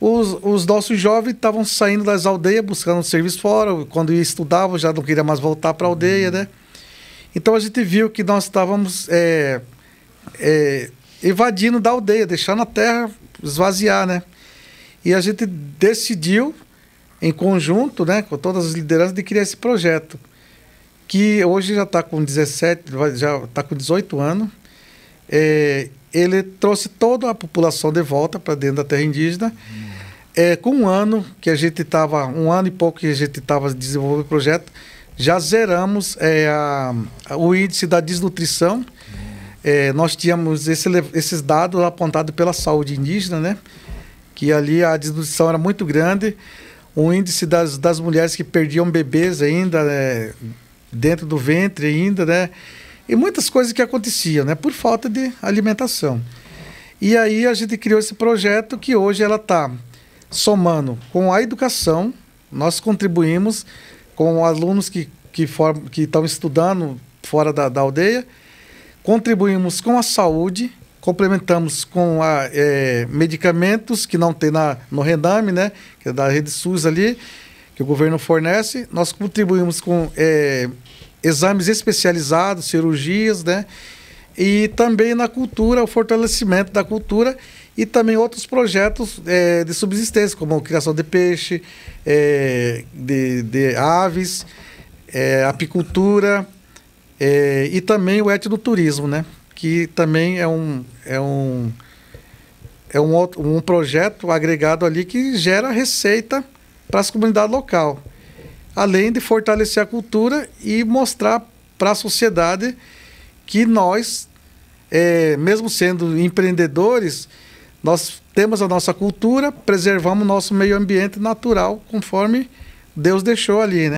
Os, os nossos jovens estavam saindo das aldeias, buscando serviço fora. Quando ia estudava, já não queria mais voltar para a aldeia, né? Então a gente viu que nós estávamos é, é, evadindo da aldeia, deixando a terra esvaziar, né? E a gente decidiu, em conjunto, né, com todas as lideranças, de criar esse projeto. Que hoje já está com 17, já está com 18 anos. É, ele trouxe toda a população de volta para dentro da terra indígena é, com um ano que a gente estava, um ano e pouco que a gente estava desenvolvendo o projeto, já zeramos é, a, a, o índice da desnutrição. É, nós tínhamos esse, esses dados apontados pela saúde indígena, né? que ali a desnutrição era muito grande. O índice das, das mulheres que perdiam bebês ainda, né? dentro do ventre ainda, né? E muitas coisas que aconteciam, né? Por falta de alimentação. E aí a gente criou esse projeto que hoje ela está somando com a educação, nós contribuímos com alunos que, que, que estão estudando fora da, da aldeia, contribuímos com a saúde, complementamos com a, é, medicamentos que não tem na, no Rename, né, que é da rede SUS ali, que o governo fornece. Nós contribuímos com é, exames especializados, cirurgias, né, e também na cultura, o fortalecimento da cultura e também outros projetos é, de subsistência, como criação de peixe, é, de, de, aves, é, apicultura é, e também o etnoturismo, né? que também é um, é um, é um, outro, um projeto agregado ali que gera receita para as comunidades local, além de fortalecer a cultura e mostrar para a sociedade que nós, é, mesmo sendo empreendedores, nós temos a nossa cultura, preservamos o nosso meio ambiente natural conforme Deus deixou ali, né?